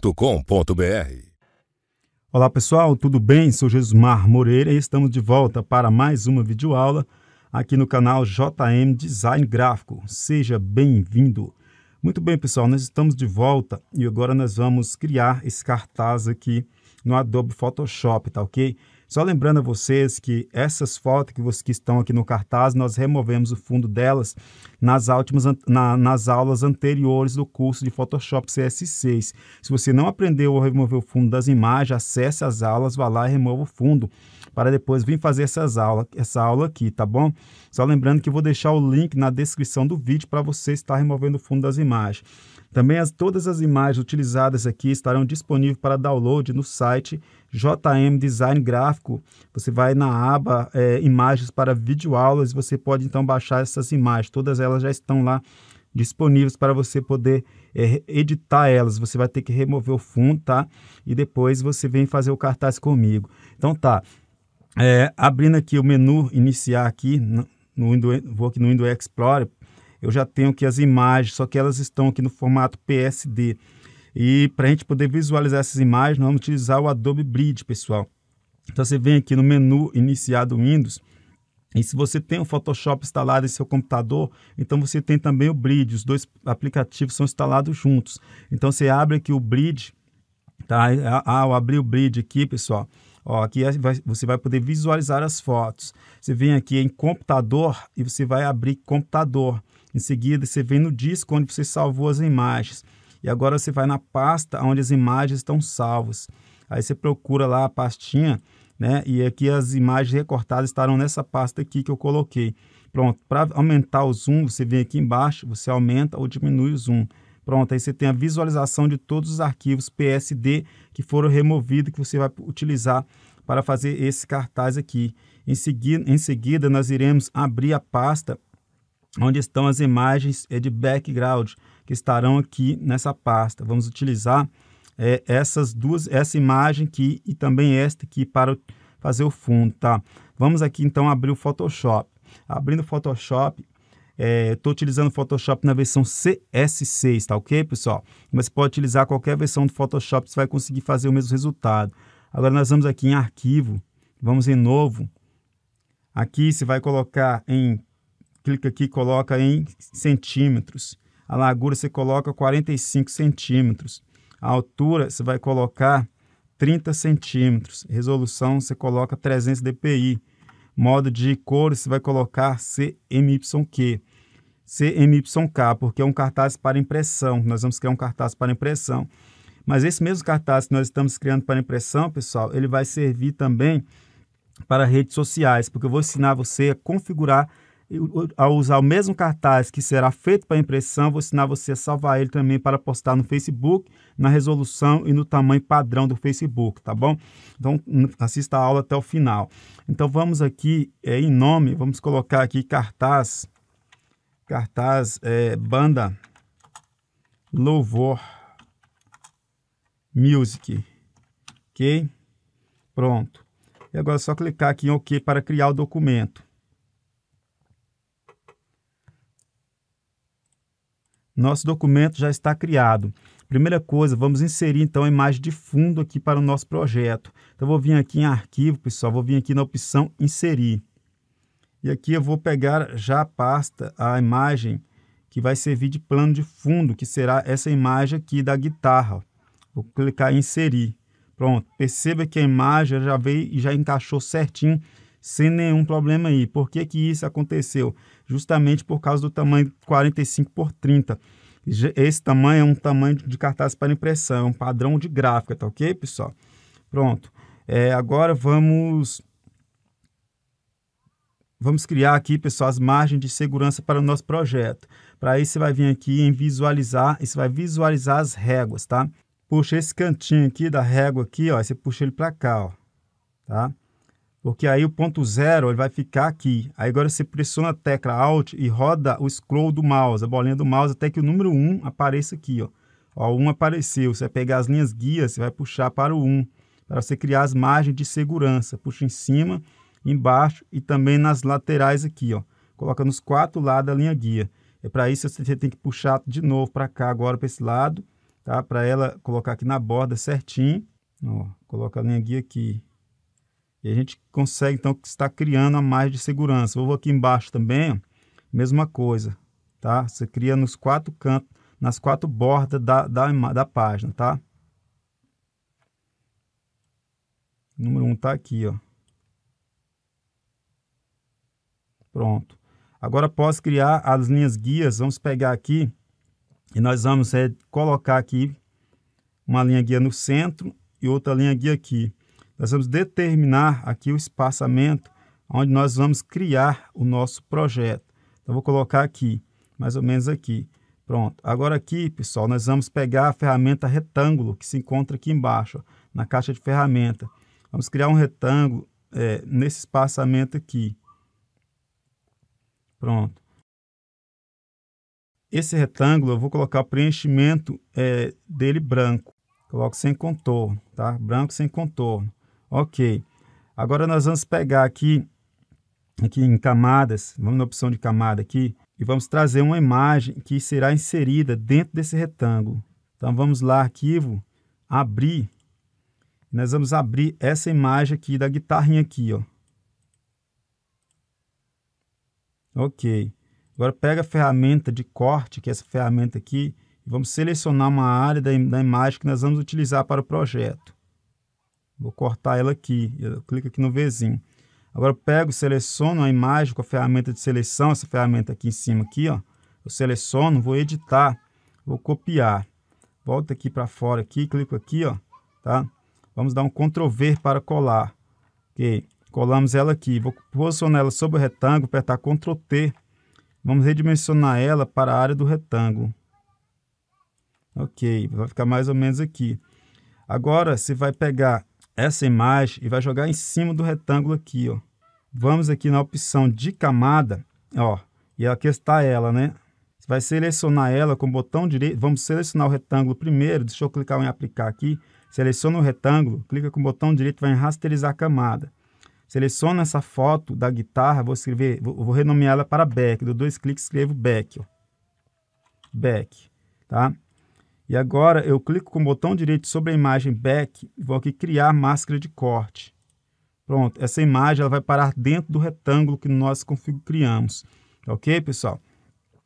www.radiofobia.com.br Olá pessoal, tudo bem? Sou Mar Moreira e estamos de volta para mais uma videoaula aqui no canal JM Design Gráfico. Seja bem-vindo! Muito bem pessoal, nós estamos de volta e agora nós vamos criar esse cartaz aqui no Adobe Photoshop, tá ok? Só lembrando a vocês que essas fotos que, vocês, que estão aqui no cartaz, nós removemos o fundo delas nas, últimas, na, nas aulas anteriores do curso de Photoshop CS6. Se você não aprendeu a remover o fundo das imagens, acesse as aulas, vá lá e remova o fundo para depois vir fazer essas aulas, essa aula aqui, tá bom? Só lembrando que vou deixar o link na descrição do vídeo para você estar removendo o fundo das imagens. Também as, todas as imagens utilizadas aqui estarão disponíveis para download no site JM Design Gráfico. Você vai na aba é, Imagens para Videoaulas e você pode então baixar essas imagens. Todas elas já estão lá disponíveis para você poder é, editar elas. Você vai ter que remover o fundo, tá? E depois você vem fazer o cartaz comigo. Então tá. É, abrindo aqui o menu iniciar aqui no, no Windows, vou aqui no Windows Explorer eu já tenho aqui as imagens, só que elas estão aqui no formato PSD. E para a gente poder visualizar essas imagens, nós vamos utilizar o Adobe Bridge, pessoal. Então você vem aqui no menu iniciar do Windows, e se você tem o Photoshop instalado em seu computador, então você tem também o Bridge, os dois aplicativos são instalados juntos. Então você abre aqui o Bridge, tá? Ao ah, abrir o Bridge aqui, pessoal, ó, aqui é, você vai poder visualizar as fotos. Você vem aqui em computador e você vai abrir computador. Em seguida, você vem no disco onde você salvou as imagens. E agora você vai na pasta onde as imagens estão salvas. Aí você procura lá a pastinha, né? E aqui as imagens recortadas estarão nessa pasta aqui que eu coloquei. Pronto, para aumentar o zoom, você vem aqui embaixo, você aumenta ou diminui o zoom. Pronto, aí você tem a visualização de todos os arquivos PSD que foram removidos, que você vai utilizar para fazer esse cartaz aqui. Em seguida, em seguida nós iremos abrir a pasta onde estão as imagens de background que estarão aqui nessa pasta. Vamos utilizar é, essas duas, essa imagem aqui e também esta aqui para fazer o fundo, tá? Vamos aqui então abrir o Photoshop. Abrindo o Photoshop, estou é, utilizando o Photoshop na versão CS6, tá ok, pessoal? Mas você pode utilizar qualquer versão do Photoshop, você vai conseguir fazer o mesmo resultado. Agora nós vamos aqui em arquivo, vamos em novo. Aqui você vai colocar em clica aqui coloca em centímetros. A largura você coloca 45 centímetros. A altura você vai colocar 30 centímetros. Resolução você coloca 300 dpi. Modo de cor você vai colocar CMYQ. CMYK, porque é um cartaz para impressão. Nós vamos criar um cartaz para impressão. Mas esse mesmo cartaz que nós estamos criando para impressão, pessoal, ele vai servir também para redes sociais, porque eu vou ensinar você a configurar a usar o mesmo cartaz que será feito para impressão, vou ensinar você a salvar ele também para postar no Facebook, na resolução e no tamanho padrão do Facebook, tá bom? Então, assista a aula até o final. Então, vamos aqui é, em nome, vamos colocar aqui cartaz, cartaz, é, banda, louvor, music, ok? Pronto. E agora é só clicar aqui em OK para criar o documento. Nosso documento já está criado. Primeira coisa, vamos inserir então a imagem de fundo aqui para o nosso projeto. Então vou vir aqui em arquivo, pessoal, vou vir aqui na opção inserir. E aqui eu vou pegar já a pasta, a imagem que vai servir de plano de fundo, que será essa imagem aqui da guitarra. Vou clicar em inserir. Pronto, perceba que a imagem já veio e já encaixou certinho sem nenhum problema aí. Por que, que isso aconteceu? Justamente por causa do tamanho 45 por 30. Esse tamanho é um tamanho de cartaz para impressão, é um padrão de gráfica, tá ok, pessoal? Pronto. É, agora vamos vamos criar aqui, pessoal, as margens de segurança para o nosso projeto. Para isso, você vai vir aqui em visualizar, e você vai visualizar as réguas, tá? Puxa esse cantinho aqui da régua aqui, ó, você puxa ele para cá, ó, tá? porque aí o ponto zero ele vai ficar aqui. Aí agora você pressiona a tecla Alt e roda o scroll do mouse, a bolinha do mouse, até que o número 1 apareça aqui. Ó. Ó, o 1 apareceu, você vai pegar as linhas guias, você vai puxar para o 1, para você criar as margens de segurança. Puxa em cima, embaixo e também nas laterais aqui. Ó. Coloca nos quatro lados a linha guia. É para isso você tem que puxar de novo para cá agora, para esse lado, tá? para ela colocar aqui na borda certinho. Ó, coloca a linha guia aqui, e a gente consegue, então, estar criando a mais de segurança. Eu vou aqui embaixo também, mesma coisa, tá? Você cria nos quatro cantos, nas quatro bordas da, da, da página, tá? O número 1 um tá aqui, ó. Pronto. Agora, após criar as linhas guias, vamos pegar aqui e nós vamos é, colocar aqui uma linha guia no centro e outra linha guia aqui. Nós vamos determinar aqui o espaçamento onde nós vamos criar o nosso projeto. Então, vou colocar aqui, mais ou menos aqui. Pronto. Agora aqui, pessoal, nós vamos pegar a ferramenta retângulo que se encontra aqui embaixo, ó, na caixa de ferramenta. Vamos criar um retângulo é, nesse espaçamento aqui. Pronto. Esse retângulo eu vou colocar o preenchimento é, dele branco. Coloco sem contorno, tá? Branco sem contorno. Ok. Agora nós vamos pegar aqui, aqui em camadas, vamos na opção de camada aqui, e vamos trazer uma imagem que será inserida dentro desse retângulo. Então vamos lá, arquivo, abrir. Nós vamos abrir essa imagem aqui da guitarrinha aqui, ó. Ok. Agora pega a ferramenta de corte, que é essa ferramenta aqui, e vamos selecionar uma área da, da imagem que nós vamos utilizar para o projeto. Vou cortar ela aqui. Eu clico aqui no Vzinho. Agora eu pego, seleciono a imagem com a ferramenta de seleção, essa ferramenta aqui em cima aqui, ó. Eu seleciono, vou editar, vou copiar. Volto aqui para fora aqui, clico aqui, ó, tá? Vamos dar um Ctrl V para colar. OK. Colamos ela aqui. Vou posicionar ela sobre o retângulo, apertar Ctrl T. Vamos redimensionar ela para a área do retângulo. OK, vai ficar mais ou menos aqui. Agora você vai pegar essa imagem e vai jogar em cima do retângulo aqui, ó. Vamos aqui na opção de camada, ó, e aqui está ela, né? Você vai selecionar ela com o botão direito, vamos selecionar o retângulo primeiro, deixa eu clicar em aplicar aqui, seleciona o retângulo, clica com o botão direito, vai em rasterizar a camada. Seleciona essa foto da guitarra, vou escrever, vou, vou renomear ela para back, dou dois cliques, escrevo back, ó. Back, tá? E agora eu clico com o botão direito sobre a imagem Back e vou aqui criar máscara de corte. Pronto, essa imagem ela vai parar dentro do retângulo que nós criamos. Tá ok, pessoal?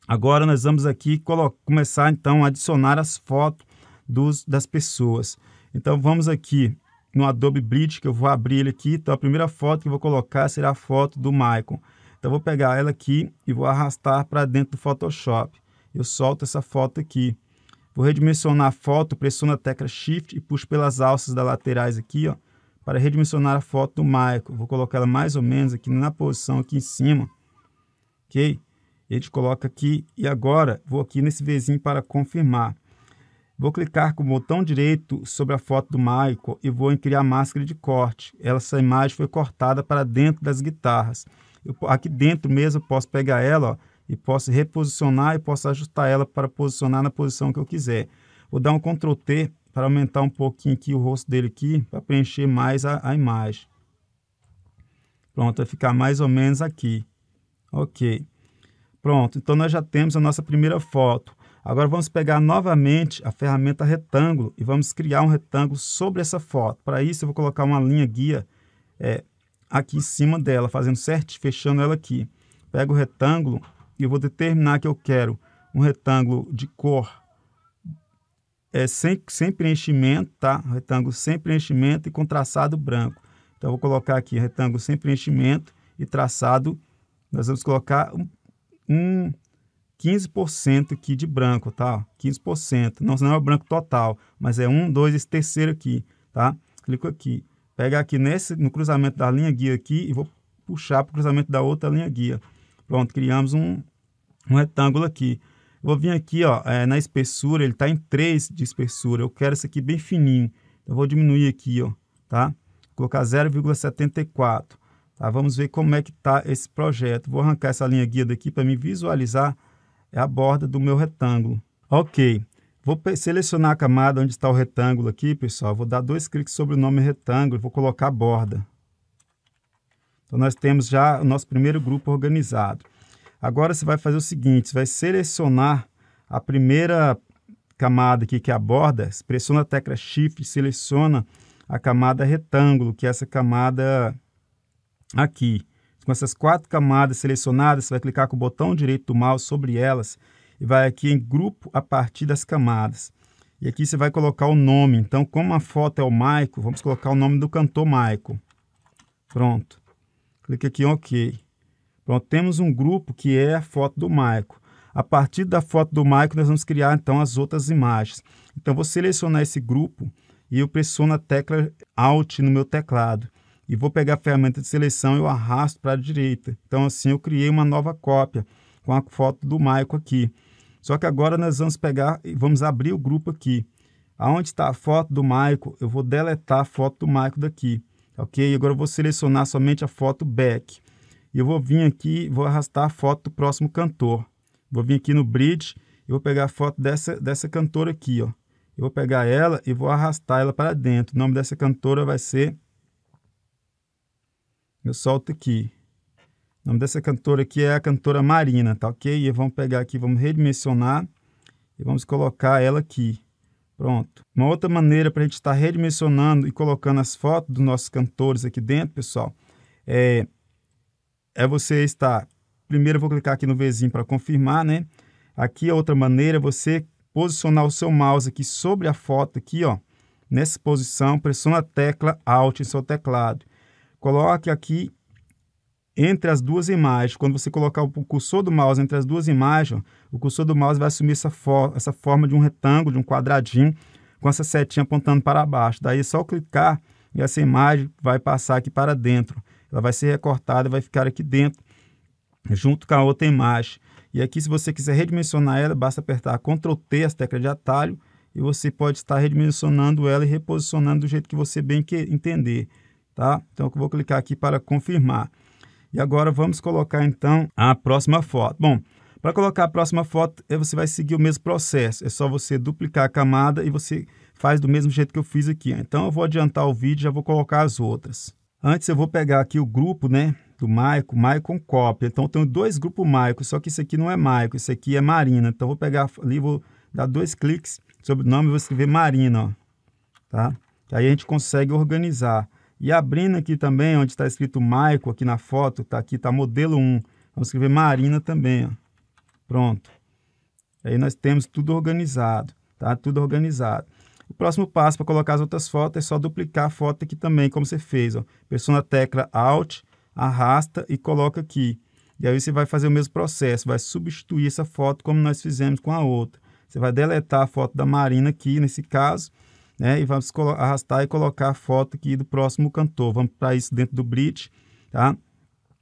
Agora nós vamos aqui começar então a adicionar as fotos dos, das pessoas. Então vamos aqui no Adobe Bridge, que eu vou abrir ele aqui. Então a primeira foto que eu vou colocar será a foto do Michael. Então eu vou pegar ela aqui e vou arrastar para dentro do Photoshop. Eu solto essa foto aqui. Vou redimensionar a foto, pressiono a tecla Shift e puxo pelas alças das laterais aqui, ó, para redimensionar a foto do Michael. Vou colocar ela mais ou menos aqui na posição aqui em cima, ok? A gente coloca aqui e agora vou aqui nesse vizinho para confirmar. Vou clicar com o botão direito sobre a foto do Michael e vou em criar máscara de corte. Essa imagem foi cortada para dentro das guitarras. Eu, aqui dentro mesmo eu posso pegar ela, ó, e posso reposicionar e posso ajustar ela para posicionar na posição que eu quiser. Vou dar um Ctrl T para aumentar um pouquinho aqui o rosto dele aqui, para preencher mais a, a imagem. Pronto, vai ficar mais ou menos aqui. Ok. Pronto, então nós já temos a nossa primeira foto. Agora vamos pegar novamente a ferramenta retângulo e vamos criar um retângulo sobre essa foto. Para isso eu vou colocar uma linha guia é, aqui em cima dela, fazendo certo, fechando ela aqui. Pego o retângulo e eu vou determinar que eu quero um retângulo de cor é, sem, sem preenchimento, tá? Retângulo sem preenchimento e com traçado branco. Então, eu vou colocar aqui retângulo sem preenchimento e traçado. Nós vamos colocar um, um 15% aqui de branco, tá? 15%. Não, não é o branco total, mas é um, dois, esse terceiro aqui, tá? Clico aqui. Pega aqui nesse, no cruzamento da linha guia aqui e vou puxar para o cruzamento da outra linha guia. Pronto, criamos um, um retângulo aqui. Eu vou vir aqui ó, é, na espessura, ele está em 3 de espessura. Eu quero isso aqui bem fininho. Eu vou diminuir aqui, ó, tá? colocar 0,74. Tá? Vamos ver como é que está esse projeto. Vou arrancar essa linha guia daqui para me visualizar a borda do meu retângulo. Ok. Vou selecionar a camada onde está o retângulo aqui, pessoal. Vou dar dois cliques sobre o nome retângulo, vou colocar a borda. Então, nós temos já o nosso primeiro grupo organizado. Agora, você vai fazer o seguinte: você vai selecionar a primeira camada aqui que aborda, pressiona a tecla Shift e seleciona a camada retângulo, que é essa camada aqui. Com essas quatro camadas selecionadas, você vai clicar com o botão direito do mouse sobre elas e vai aqui em grupo a partir das camadas. E aqui você vai colocar o nome. Então, como a foto é o Maico, vamos colocar o nome do cantor Maico. Pronto. Clique aqui em OK. Pronto, temos um grupo que é a foto do Maico. A partir da foto do Maico, nós vamos criar então as outras imagens. Então, vou selecionar esse grupo e eu pressiono a tecla Alt no meu teclado. E vou pegar a ferramenta de seleção e eu arrasto para a direita. Então, assim, eu criei uma nova cópia com a foto do Maico aqui. Só que agora nós vamos pegar e vamos abrir o grupo aqui. Aonde está a foto do Maico, eu vou deletar a foto do Maico daqui ok? Agora eu vou selecionar somente a foto back. E eu vou vir aqui, vou arrastar a foto do próximo cantor. Vou vir aqui no bridge, eu vou pegar a foto dessa, dessa cantora aqui, ó. Eu vou pegar ela e vou arrastar ela para dentro. O nome dessa cantora vai ser... Eu solto aqui. O nome dessa cantora aqui é a cantora Marina, tá ok? E vamos pegar aqui, vamos redimensionar e vamos colocar ela aqui. Pronto. Uma outra maneira para a gente estar tá redimensionando e colocando as fotos dos nossos cantores aqui dentro, pessoal, é, é você estar. Primeiro eu vou clicar aqui no Vzinho para confirmar, né? Aqui a é outra maneira é você posicionar o seu mouse aqui sobre a foto aqui, ó. Nessa posição, pressiona a tecla Alt em seu teclado. Coloque aqui entre as duas imagens. Quando você colocar o cursor do mouse entre as duas imagens, o cursor do mouse vai assumir essa, for essa forma de um retângulo, de um quadradinho, com essa setinha apontando para baixo. Daí é só clicar e essa imagem vai passar aqui para dentro. Ela vai ser recortada e vai ficar aqui dentro, junto com a outra imagem. E aqui, se você quiser redimensionar ela, basta apertar Ctrl T, as teclas de atalho, e você pode estar redimensionando ela e reposicionando do jeito que você bem que entender. Tá? Então, eu vou clicar aqui para confirmar. E agora vamos colocar então a próxima foto. Bom, para colocar a próxima foto, é, você vai seguir o mesmo processo. É só você duplicar a camada e você faz do mesmo jeito que eu fiz aqui. Então eu vou adiantar o vídeo e já vou colocar as outras. Antes eu vou pegar aqui o grupo, né? Do Maico, Maicon Cópia. Então eu tenho dois grupos Maico, só que esse aqui não é Maico, esse aqui é Marina. Então eu vou pegar ali, vou dar dois cliques sobre o nome e vou escrever Marina, ó. Tá? aí a gente consegue organizar. E abrindo aqui também, onde está escrito Maico, aqui na foto, está aqui, está modelo 1. Vamos escrever Marina também, ó. Pronto. Aí nós temos tudo organizado, tá? Tudo organizado. O próximo passo para colocar as outras fotos é só duplicar a foto aqui também, como você fez, ó. Pressiona a tecla Alt, arrasta e coloca aqui. E aí você vai fazer o mesmo processo, vai substituir essa foto como nós fizemos com a outra. Você vai deletar a foto da Marina aqui, nesse caso, né? E vamos arrastar e colocar a foto aqui do próximo cantor. Vamos para isso dentro do bridge, tá?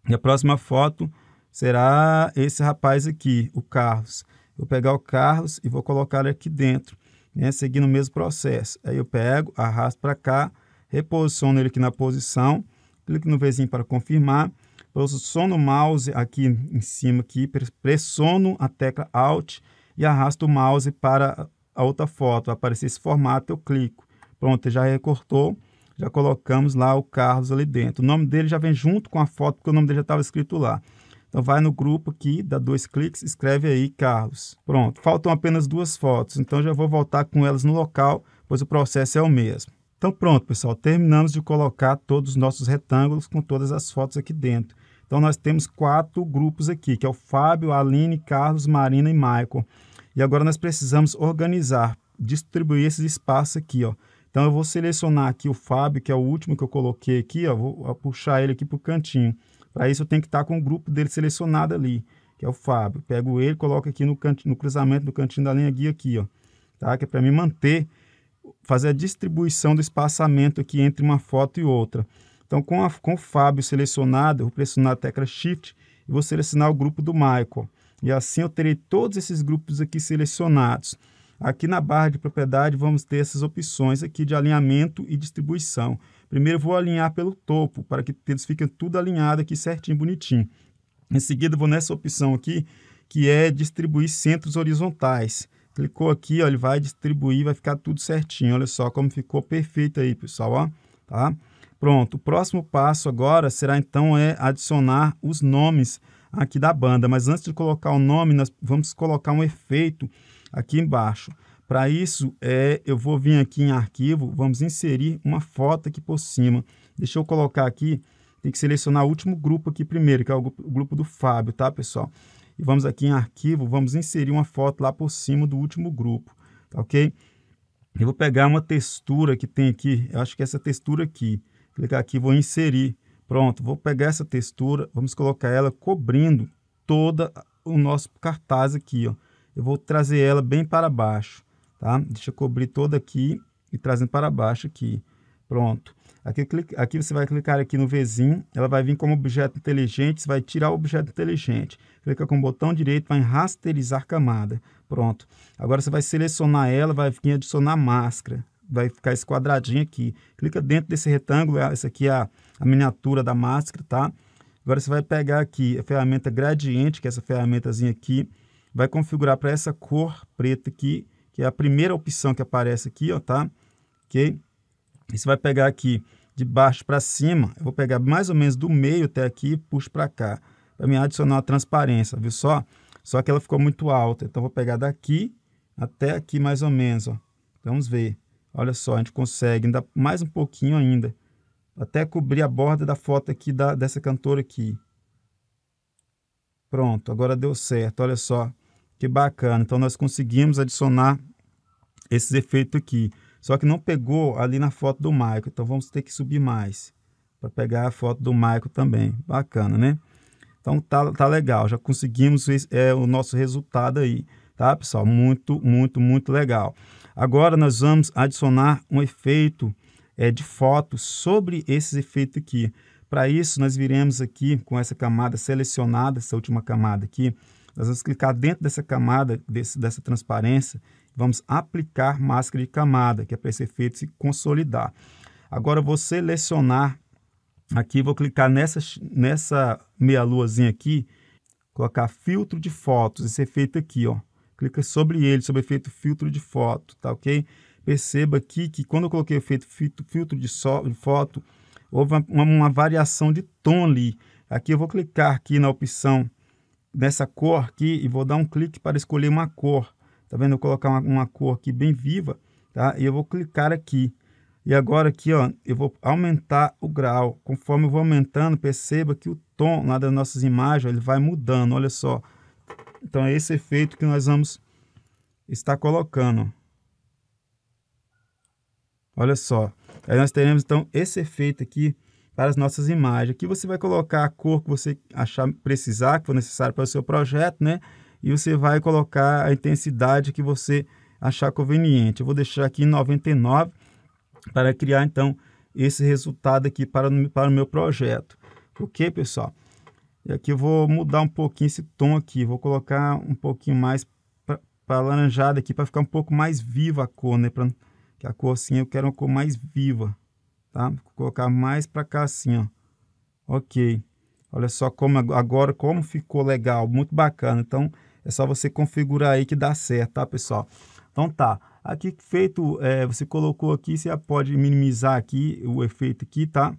E a próxima foto será esse rapaz aqui, o Carlos. Vou pegar o Carlos e vou colocar ele aqui dentro, né? Seguindo o mesmo processo. Aí eu pego, arrasto para cá, reposiciono ele aqui na posição, clico no Vzinho para confirmar, pressiono o mouse aqui em cima, aqui, pressiono a tecla Alt e arrasto o mouse para a outra foto, aparecer esse formato, eu clico. Pronto, já recortou, já colocamos lá o Carlos ali dentro. O nome dele já vem junto com a foto, porque o nome dele já estava escrito lá. Então vai no grupo aqui, dá dois cliques, escreve aí Carlos. Pronto, faltam apenas duas fotos, então já vou voltar com elas no local, pois o processo é o mesmo. Então pronto, pessoal, terminamos de colocar todos os nossos retângulos com todas as fotos aqui dentro. Então nós temos quatro grupos aqui, que é o Fábio, Aline, Carlos, Marina e Michael. E agora nós precisamos organizar, distribuir esse espaço aqui, ó. Então eu vou selecionar aqui o Fábio, que é o último que eu coloquei aqui, ó, vou puxar ele aqui para o cantinho. Para isso eu tenho que estar tá com o grupo dele selecionado ali, que é o Fábio. Pego ele, coloco aqui no, canto, no cruzamento do cantinho da linha guia aqui, ó, tá? Que é para me manter, fazer a distribuição do espaçamento aqui entre uma foto e outra. Então com, a, com o Fábio selecionado, eu vou pressionar a tecla Shift e vou selecionar o grupo do Michael. E assim eu terei todos esses grupos aqui selecionados. Aqui na barra de propriedade vamos ter essas opções aqui de alinhamento e distribuição. Primeiro vou alinhar pelo topo, para que eles fiquem tudo alinhado aqui certinho, bonitinho. Em seguida vou nessa opção aqui, que é distribuir centros horizontais. Clicou aqui, ó, ele vai distribuir, vai ficar tudo certinho. Olha só como ficou perfeito aí, pessoal, ó, tá? Pronto, o próximo passo agora será então é adicionar os nomes aqui da banda, mas antes de colocar o nome, nós vamos colocar um efeito aqui embaixo. Para isso, é, eu vou vir aqui em arquivo, vamos inserir uma foto aqui por cima. Deixa eu colocar aqui, tem que selecionar o último grupo aqui primeiro, que é o grupo do Fábio, tá, pessoal? E vamos aqui em arquivo, vamos inserir uma foto lá por cima do último grupo, tá ok? Eu vou pegar uma textura que tem aqui, eu acho que é essa textura aqui. Clicar aqui, vou inserir Pronto, vou pegar essa textura, vamos colocar ela cobrindo toda o nosso cartaz aqui, ó. Eu vou trazer ela bem para baixo, tá? Deixa eu cobrir toda aqui e trazendo para baixo aqui. Pronto. Aqui, aqui você vai clicar aqui no Vzinho, ela vai vir como objeto inteligente, você vai tirar o objeto inteligente. Clica com o botão direito, vai em rasterizar camada. Pronto. Agora você vai selecionar ela, vai vir adicionar máscara. Vai ficar esse quadradinho aqui. Clica dentro desse retângulo, essa aqui é a a miniatura da máscara, tá? Agora você vai pegar aqui a ferramenta gradiente, que é essa ferramentazinha aqui, vai configurar para essa cor preta aqui, que é a primeira opção que aparece aqui, ó, tá? Ok? E você vai pegar aqui de baixo para cima, eu vou pegar mais ou menos do meio até aqui e puxo para cá, para me adicionar a transparência, viu só? Só que ela ficou muito alta, então vou pegar daqui até aqui mais ou menos, ó. Vamos ver. Olha só, a gente consegue ainda mais um pouquinho ainda até cobrir a borda da foto aqui da, dessa cantora aqui. Pronto, agora deu certo, olha só, que bacana. Então nós conseguimos adicionar esses efeitos aqui. Só que não pegou ali na foto do Michael então vamos ter que subir mais para pegar a foto do Michael também. Bacana, né? Então tá, tá legal, já conseguimos é, o nosso resultado aí, tá pessoal? Muito, muito, muito legal. Agora nós vamos adicionar um efeito é, de fotos sobre esses efeitos aqui. Para isso, nós viremos aqui com essa camada selecionada, essa última camada aqui, nós vamos clicar dentro dessa camada, desse, dessa transparência, vamos aplicar máscara de camada, que é para esse efeito se consolidar. Agora, vou selecionar aqui, vou clicar nessa, nessa meia-luazinha aqui, colocar filtro de fotos, esse efeito aqui, ó. Clica sobre ele, sobre efeito filtro de foto, tá ok? Perceba aqui que quando eu coloquei efeito filtro de, so, de foto, houve uma, uma, variação de tom ali. Aqui eu vou clicar aqui na opção dessa cor aqui e vou dar um clique para escolher uma cor. Tá vendo? Eu vou colocar uma, uma cor aqui bem viva, tá? E eu vou clicar aqui. E agora aqui, ó, eu vou aumentar o grau. Conforme eu vou aumentando, perceba que o tom lá das nossas imagens, ele vai mudando, olha só. Então é esse efeito que nós vamos estar colocando. Olha só. Aí nós teremos então esse efeito aqui para as nossas imagens. Aqui você vai colocar a cor que você achar precisar, que for necessário para o seu projeto, né? E você vai colocar a intensidade que você achar conveniente. Eu vou deixar aqui 99 para criar então esse resultado aqui para, para o meu projeto. Ok, pessoal? E aqui eu vou mudar um pouquinho esse tom aqui, vou colocar um pouquinho mais para alaranjado aqui, para ficar um pouco mais viva a cor, né? que a cor assim eu quero uma cor mais viva, tá? Vou colocar mais para cá assim, ó. Ok. Olha só como agora como ficou legal, muito bacana. Então é só você configurar aí que dá certo, tá, pessoal? Então tá. Aqui feito, é, você colocou aqui, você pode minimizar aqui o efeito aqui, tá?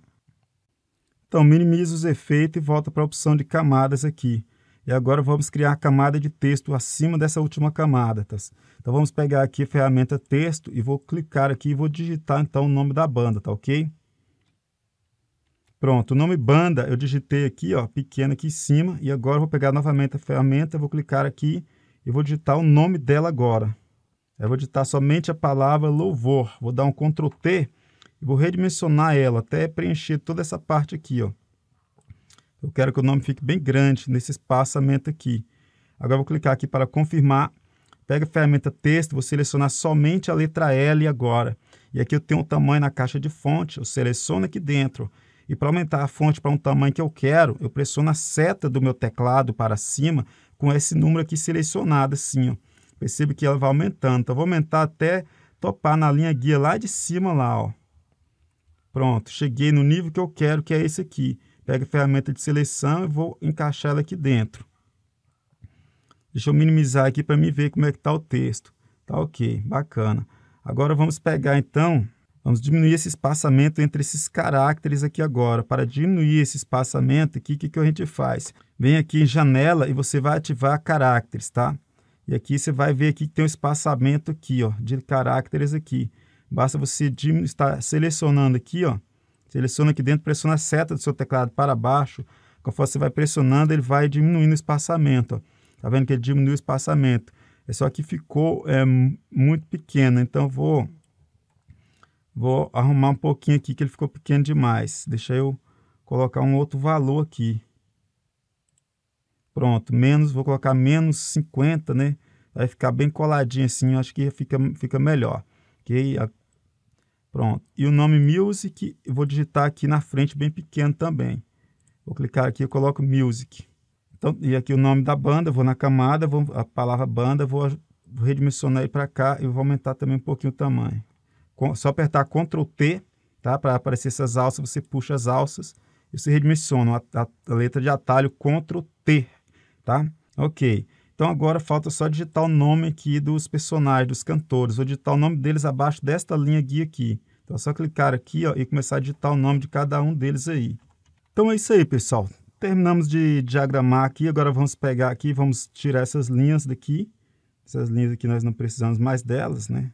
Então minimiza os efeitos e volta para a opção de camadas aqui. E agora vamos criar a camada de texto acima dessa última camada. Tá? Então vamos pegar aqui a ferramenta texto e vou clicar aqui e vou digitar então o nome da banda, tá ok? Pronto, o nome banda eu digitei aqui, ó, pequeno aqui em cima, e agora vou pegar novamente a ferramenta, vou clicar aqui e vou digitar o nome dela agora. Eu vou digitar somente a palavra louvor, vou dar um Ctrl T e vou redimensionar ela até preencher toda essa parte aqui, ó. Eu quero que o nome fique bem grande nesse espaçamento aqui. Agora vou clicar aqui para confirmar. Pega a ferramenta texto, vou selecionar somente a letra L agora. E aqui eu tenho o tamanho na caixa de fonte, eu seleciono aqui dentro. E para aumentar a fonte para um tamanho que eu quero, eu pressiono a seta do meu teclado para cima com esse número aqui selecionado assim. Ó. Percebe que ela vai aumentando. Então, vou aumentar até topar na linha guia lá de cima lá. Ó. Pronto, cheguei no nível que eu quero, que é esse aqui pego a ferramenta de seleção e vou encaixar ela aqui dentro. Deixa eu minimizar aqui para me ver como é que está o texto. Tá ok, bacana. Agora vamos pegar então, vamos diminuir esse espaçamento entre esses caracteres aqui agora. Para diminuir esse espaçamento aqui, o que, que a gente faz? Vem aqui em janela e você vai ativar caracteres, tá? E aqui você vai ver aqui que tem um espaçamento aqui, ó, de caracteres aqui. Basta você estar selecionando aqui, ó, Seleciona aqui dentro, pressiona a seta do seu teclado para baixo. Conforme você vai pressionando, ele vai diminuindo o espaçamento. Ó. Tá vendo que ele diminuiu o espaçamento. É só que ficou é, muito pequeno, então vou vou arrumar um pouquinho aqui que ele ficou pequeno demais. Deixa eu colocar um outro valor aqui. Pronto, menos, vou colocar menos 50, né? Vai ficar bem coladinho assim, eu acho que fica, fica melhor. Ok? Pronto. E o nome Music, eu vou digitar aqui na frente, bem pequeno também. Vou clicar aqui e coloco Music. Então, e aqui o nome da banda, vou na camada, vou, a palavra banda, vou redimensionar ele para cá e vou aumentar também um pouquinho o tamanho. Com, só apertar Ctrl T, tá? Para aparecer essas alças, você puxa as alças e você redimensiona a, a, a letra de atalho Ctrl T, tá? Ok. Então agora falta só digitar o nome aqui dos personagens, dos cantores. Vou digitar o nome deles abaixo desta linha guia aqui. Então é só clicar aqui ó, e começar a digitar o nome de cada um deles aí. Então é isso aí, pessoal. Terminamos de diagramar aqui. Agora vamos pegar aqui, vamos tirar essas linhas daqui. Essas linhas aqui nós não precisamos mais delas, né?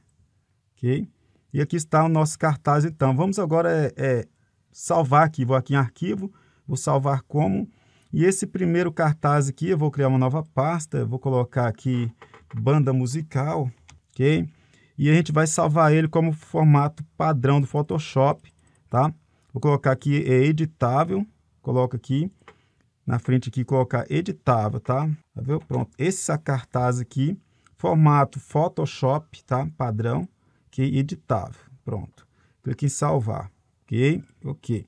Ok? E aqui está o nosso cartaz, então. Vamos agora é, é, salvar aqui. Vou aqui em arquivo, vou salvar como e esse primeiro cartaz aqui, eu vou criar uma nova pasta, vou colocar aqui banda musical, ok? E a gente vai salvar ele como formato padrão do Photoshop, tá? Vou colocar aqui é editável, coloca aqui na frente aqui colocar editável, tá? Tá vendo? Pronto, essa é cartaz aqui, formato Photoshop, tá? Padrão, que okay? editável, pronto. Clique em salvar, ok? Ok.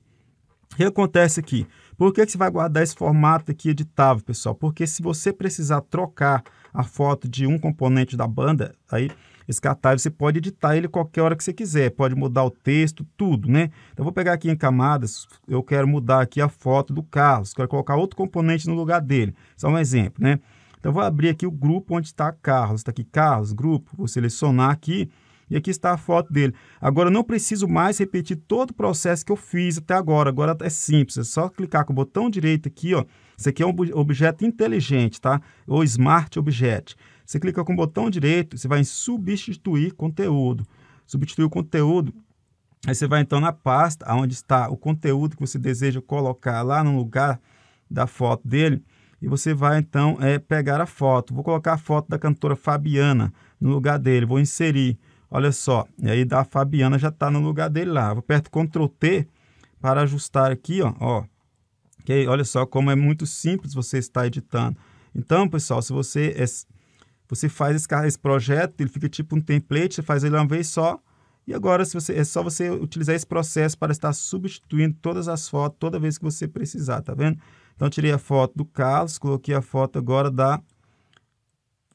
O que acontece aqui? Por que, que você vai guardar esse formato aqui editável, pessoal? Porque se você precisar trocar a foto de um componente da banda, aí esse cartaz você pode editar ele qualquer hora que você quiser, pode mudar o texto, tudo, né? Então vou pegar aqui em camadas, eu quero mudar aqui a foto do Carlos, quero colocar outro componente no lugar dele. Só um exemplo, né? Então vou abrir aqui o grupo onde está Carlos, está aqui Carlos, grupo, vou selecionar aqui e aqui está a foto dele. Agora não preciso mais repetir todo o processo que eu fiz até agora. Agora é simples, é só clicar com o botão direito aqui, ó. Isso aqui é um objeto inteligente, tá? Ou Smart Object. Você clica com o botão direito, você vai em substituir conteúdo. Substituir o conteúdo. Aí você vai então na pasta onde está o conteúdo que você deseja colocar lá no lugar da foto dele e você vai então é, pegar a foto. Vou colocar a foto da cantora Fabiana no lugar dele, vou inserir. Olha só, e aí da Fabiana já está no lugar dele lá. Eu aperto Ctrl T para ajustar aqui, ó. ó. Okay? Olha só como é muito simples você estar editando. Então, pessoal, se você é, você faz esse, esse projeto, ele fica tipo um template, você faz ele uma vez só. E agora se você, é só você utilizar esse processo para estar substituindo todas as fotos toda vez que você precisar, tá vendo? Então, tirei a foto do Carlos, coloquei a foto agora da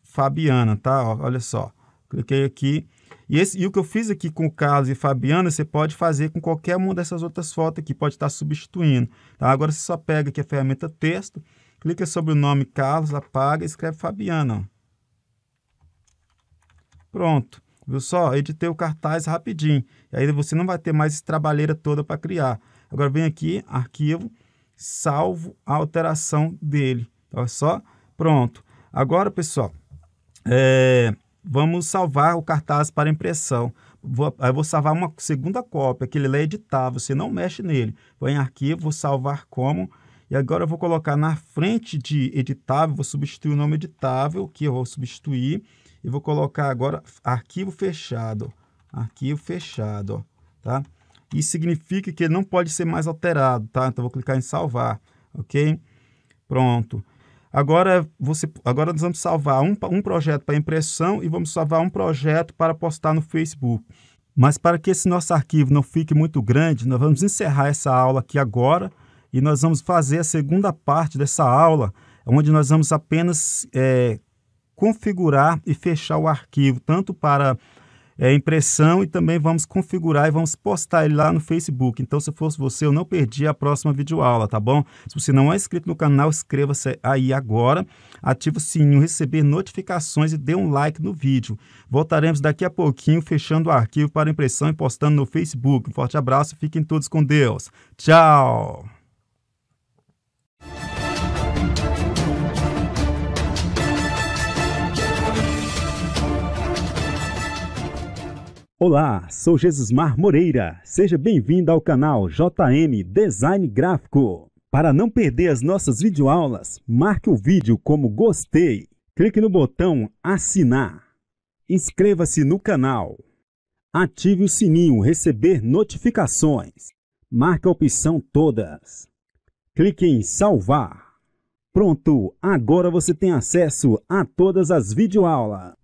Fabiana, tá? Ó, olha só, cliquei aqui e, esse, e o que eu fiz aqui com o Carlos e Fabiana, você pode fazer com qualquer uma dessas outras fotos aqui, pode estar substituindo. Tá? Agora você só pega aqui a ferramenta texto, clica sobre o nome Carlos, apaga e escreve Fabiana. Pronto. Viu só? Editei o cartaz rapidinho. E aí você não vai ter mais essa trabalheira toda para criar. Agora vem aqui, arquivo, salvo a alteração dele. Olha tá só. Pronto. Agora, pessoal, é, vamos salvar o cartaz para impressão. Vou, aí vou salvar uma segunda cópia, que ele é editável, você não mexe nele. Vou em arquivo, vou salvar como. E agora eu vou colocar na frente de editável, vou substituir o nome editável, que eu vou substituir. E vou colocar agora arquivo fechado. Arquivo fechado, tá? Isso significa que ele não pode ser mais alterado, tá? Então, vou clicar em salvar, ok? Pronto. Agora, você, agora nós vamos salvar um, um projeto para impressão e vamos salvar um projeto para postar no Facebook. Mas para que esse nosso arquivo não fique muito grande, nós vamos encerrar essa aula aqui agora e nós vamos fazer a segunda parte dessa aula, onde nós vamos apenas é, configurar e fechar o arquivo, tanto para é, impressão e também vamos configurar e vamos postar ele lá no Facebook. Então, se fosse você, eu não perdi a próxima videoaula, tá bom? Se você não é inscrito no canal, inscreva-se aí agora, ative o sininho, receber notificações e dê um like no vídeo. Voltaremos daqui a pouquinho fechando o arquivo para impressão e postando no Facebook. Um forte abraço, fiquem todos com Deus. Tchau! Olá, sou Jesusmar Moreira. Seja bem-vindo ao canal JM Design Gráfico. Para não perder as nossas videoaulas, marque o vídeo como gostei. Clique no botão assinar. Inscreva-se no canal. Ative o sininho receber notificações. Marque a opção todas. Clique em salvar. Pronto, agora você tem acesso a todas as videoaulas.